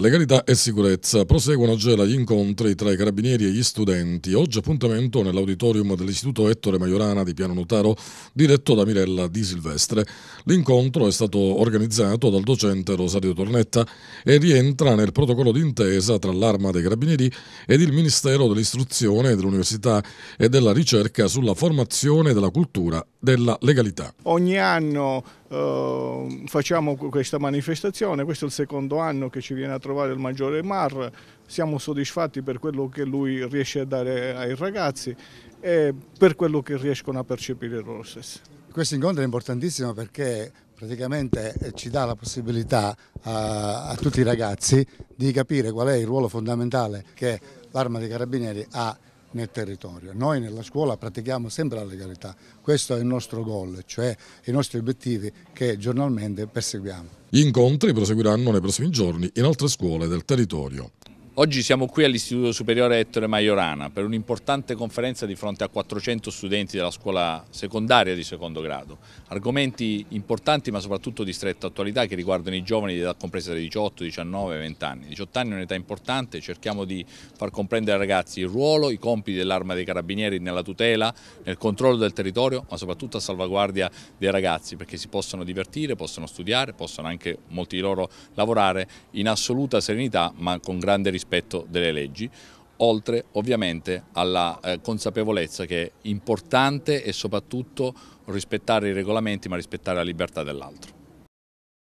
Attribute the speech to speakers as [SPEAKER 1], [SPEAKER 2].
[SPEAKER 1] Legalità e sicurezza. Proseguono gela gli incontri tra i carabinieri e gli studenti. Oggi appuntamento nell'auditorium dell'Istituto Ettore Maiorana di Piano Notaro, diretto da Mirella Di Silvestre. L'incontro è stato organizzato dal docente Rosario Tornetta e rientra nel protocollo d'intesa tra l'Arma dei Carabinieri ed il Ministero dell'Istruzione, dell'Università e della Ricerca sulla formazione della cultura della legalità.
[SPEAKER 2] Ogni anno Uh, facciamo questa manifestazione, questo è il secondo anno che ci viene a trovare il Maggiore Mar, siamo soddisfatti per quello che lui riesce a dare ai ragazzi e per quello che riescono a percepire loro stessi.
[SPEAKER 3] Questo incontro è importantissimo perché praticamente eh, ci dà la possibilità a, a tutti i ragazzi di capire qual è il ruolo fondamentale che l'arma dei carabinieri ha nel territorio. Noi nella scuola pratichiamo sempre la legalità, questo è il nostro goal, cioè i nostri obiettivi che giornalmente perseguiamo.
[SPEAKER 1] Gli incontri proseguiranno nei prossimi giorni in altre scuole del territorio.
[SPEAKER 4] Oggi siamo qui all'Istituto Superiore Ettore Maiorana per un'importante conferenza di fronte a 400 studenti della scuola secondaria di secondo grado. Argomenti importanti ma soprattutto di stretta attualità che riguardano i giovani di età compresa tra 18, 19 e 20 anni. 18 anni è un'età importante, cerchiamo di far comprendere ai ragazzi il ruolo, i compiti dell'arma dei carabinieri nella tutela, nel controllo del territorio ma soprattutto a salvaguardia dei ragazzi perché si possono divertire, possono studiare, possono anche molti di loro lavorare in assoluta serenità ma con grande rispetto rispetto delle leggi, oltre ovviamente alla eh, consapevolezza che è importante e soprattutto rispettare i regolamenti ma rispettare la libertà dell'altro.